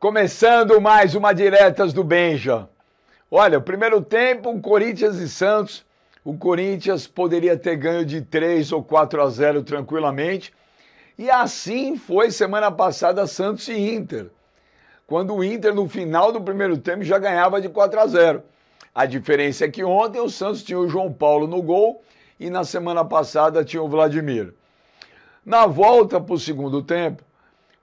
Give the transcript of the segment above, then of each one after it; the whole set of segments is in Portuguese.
Começando mais uma Diretas do Benja. Olha, o primeiro tempo, Corinthians e Santos. O Corinthians poderia ter ganho de 3 ou 4 a 0 tranquilamente. E assim foi semana passada Santos e Inter. Quando o Inter, no final do primeiro tempo, já ganhava de 4 a 0. A diferença é que ontem o Santos tinha o João Paulo no gol e na semana passada tinha o Vladimir. Na volta para o segundo tempo,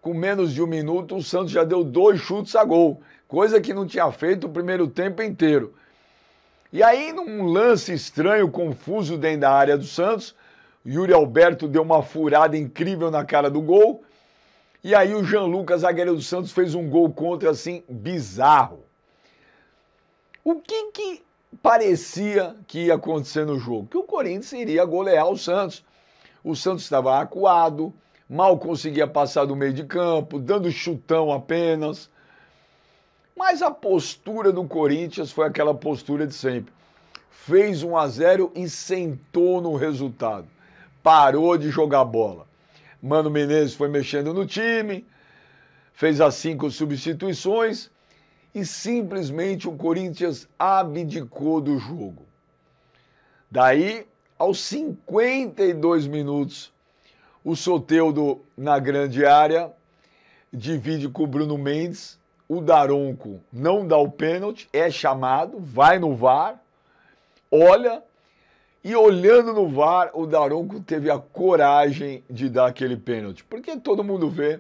com menos de um minuto, o Santos já deu dois chutes a gol, coisa que não tinha feito o primeiro tempo inteiro. E aí, num lance estranho, confuso dentro da área do Santos, Yuri Alberto deu uma furada incrível na cara do gol. E aí o Jean Lucas, zagueiro do Santos, fez um gol contra assim bizarro. O que que parecia que ia acontecer no jogo, que o Corinthians iria golear o Santos. O Santos estava acuado, mal conseguia passar do meio de campo, dando chutão apenas. Mas a postura do Corinthians foi aquela postura de sempre. Fez 1 a 0 e sentou no resultado. Parou de jogar bola. Mano Menezes foi mexendo no time, fez as cinco substituições e simplesmente o Corinthians abdicou do jogo. Daí, aos 52 minutos, o Soteudo na grande área divide com o Bruno Mendes. O Daronco não dá o pênalti, é chamado, vai no VAR, olha e olhando no VAR, o Daronco teve a coragem de dar aquele pênalti. Porque todo mundo vê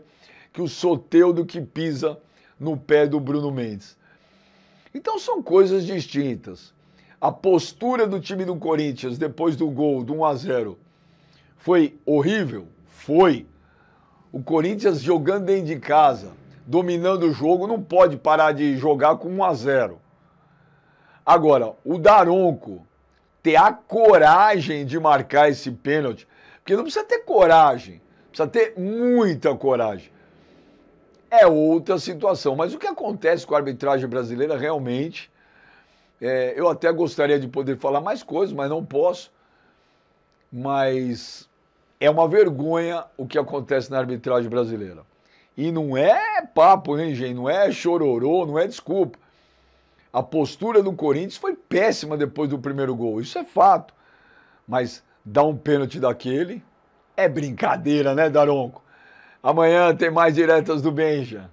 que o Soteudo que pisa no pé do Bruno Mendes. Então são coisas distintas. A postura do time do Corinthians depois do gol do 1 a 0 foi horrível, foi. O Corinthians jogando dentro de casa, dominando o jogo, não pode parar de jogar com 1 a 0. Agora, o Daronco ter a coragem de marcar esse pênalti, porque não precisa ter coragem, precisa ter muita coragem é outra situação. Mas o que acontece com a arbitragem brasileira realmente. É, eu até gostaria de poder falar mais coisas, mas não posso. Mas é uma vergonha o que acontece na arbitragem brasileira. E não é papo, hein, gente? Não é chororô, não é desculpa. A postura do Corinthians foi péssima depois do primeiro gol, isso é fato. Mas dar um pênalti daquele é brincadeira, né, Daronco? Amanhã tem mais diretas do Benja.